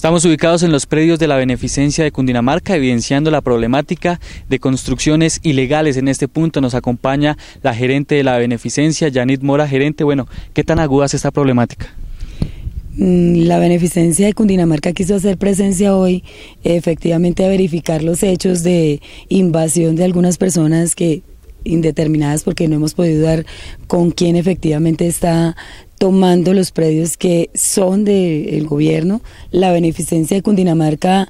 Estamos ubicados en los predios de la Beneficencia de Cundinamarca, evidenciando la problemática de construcciones ilegales. En este punto nos acompaña la gerente de la Beneficencia, Janit Mora, gerente. Bueno, ¿qué tan aguda es esta problemática? Mm, la Beneficencia de Cundinamarca quiso hacer presencia hoy, efectivamente a verificar los hechos de invasión de algunas personas que indeterminadas porque no hemos podido dar con quién efectivamente está tomando los predios que son del gobierno. La beneficencia de Cundinamarca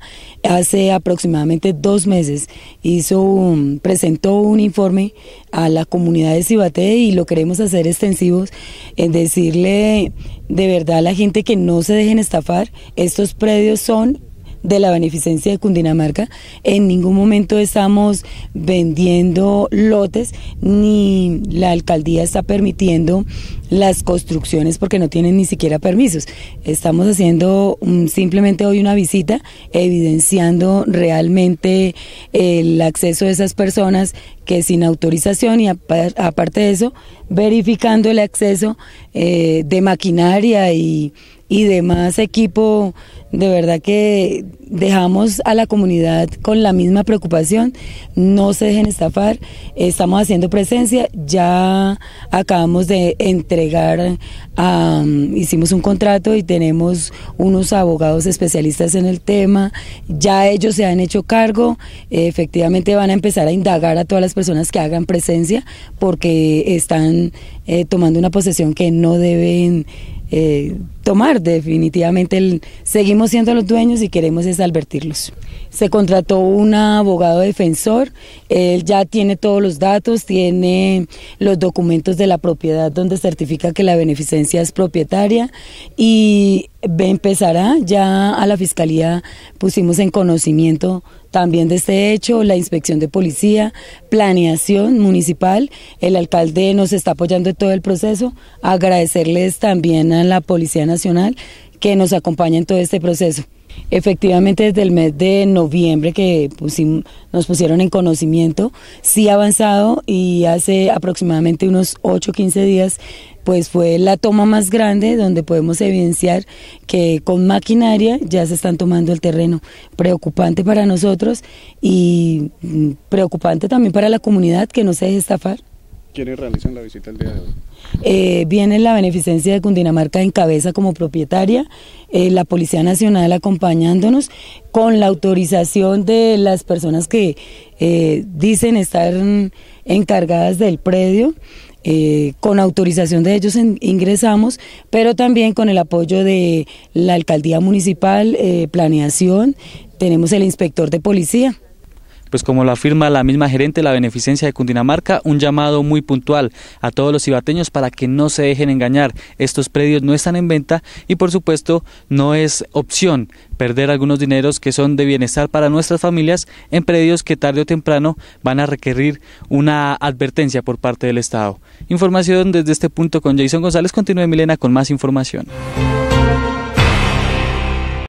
hace aproximadamente dos meses hizo presentó un informe a la comunidad de Cibaté y lo queremos hacer extensivos en decirle de verdad a la gente que no se dejen estafar. Estos predios son de la beneficencia de Cundinamarca. En ningún momento estamos vendiendo lotes ni la alcaldía está permitiendo las construcciones porque no tienen ni siquiera permisos. Estamos haciendo mm, simplemente hoy una visita evidenciando realmente eh, el acceso de esas personas que sin autorización y aparte de eso verificando el acceso eh, de maquinaria y y demás equipo, de verdad que dejamos a la comunidad con la misma preocupación, no se dejen estafar, estamos haciendo presencia, ya acabamos de entregar, hicimos un contrato y tenemos unos abogados especialistas en el tema, ya ellos se han hecho cargo, efectivamente van a empezar a indagar a todas las personas que hagan presencia porque están eh, tomando una posesión que no deben eh, tomar definitivamente. El, seguimos siendo los dueños y queremos es advertirlos. Se contrató un abogado defensor, él ya tiene todos los datos, tiene los documentos de la propiedad donde certifica que la beneficencia es propietaria y empezará ya a la fiscalía pusimos en conocimiento también de este hecho la inspección de policía planeación municipal el alcalde nos está apoyando en todo el proceso agradecerles también a la policía nacional que nos acompaña en todo este proceso Efectivamente, desde el mes de noviembre que nos pusieron en conocimiento, sí ha avanzado y hace aproximadamente unos 8 o 15 días, pues fue la toma más grande donde podemos evidenciar que con maquinaria ya se están tomando el terreno. Preocupante para nosotros y mm, preocupante también para la comunidad que no se deje estafar. ¿Quiénes realizan la visita el día de hoy? Eh, viene la beneficencia de Cundinamarca en cabeza como propietaria, eh, la Policía Nacional acompañándonos con la autorización de las personas que eh, dicen estar encargadas del predio. con autorización de ellos ingresamos, pero también con el apoyo de la alcaldía municipal, planeación, tenemos el inspector de policía pues como lo afirma la misma gerente de la Beneficencia de Cundinamarca, un llamado muy puntual a todos los cibateños para que no se dejen engañar. Estos predios no están en venta y por supuesto no es opción perder algunos dineros que son de bienestar para nuestras familias en predios que tarde o temprano van a requerir una advertencia por parte del Estado. Información desde este punto con Jason González. Continúe Milena con más información.